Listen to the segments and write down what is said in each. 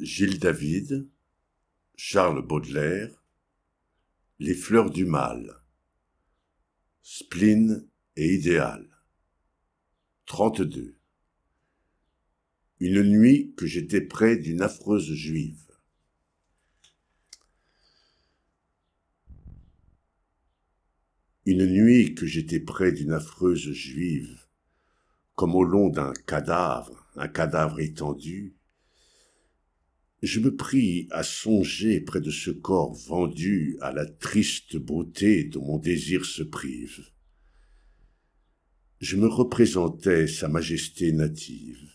Gilles David, Charles Baudelaire, Les fleurs du mal, Spleen et idéal. 32. Une nuit que j'étais près d'une affreuse juive. Une nuit que j'étais près d'une affreuse juive, comme au long d'un cadavre, un cadavre étendu, je me pris à songer près de ce corps vendu à la triste beauté dont mon désir se prive. Je me représentais sa majesté native,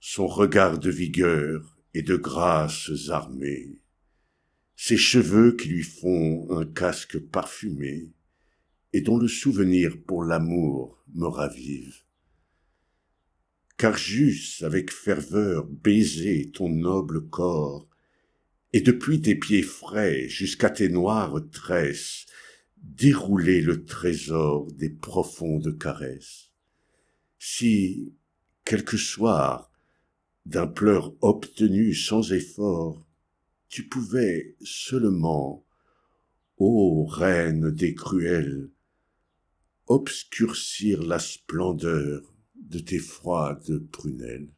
son regard de vigueur et de grâces armées, ses cheveux qui lui font un casque parfumé et dont le souvenir pour l'amour me ravive car avec ferveur baiser ton noble corps, et depuis tes pieds frais jusqu'à tes noires tresses, dérouler le trésor des profondes caresses. Si, quelque soir, d'un pleur obtenu sans effort, tu pouvais seulement, ô reine des cruels, obscurcir la splendeur de tes froides prunelles.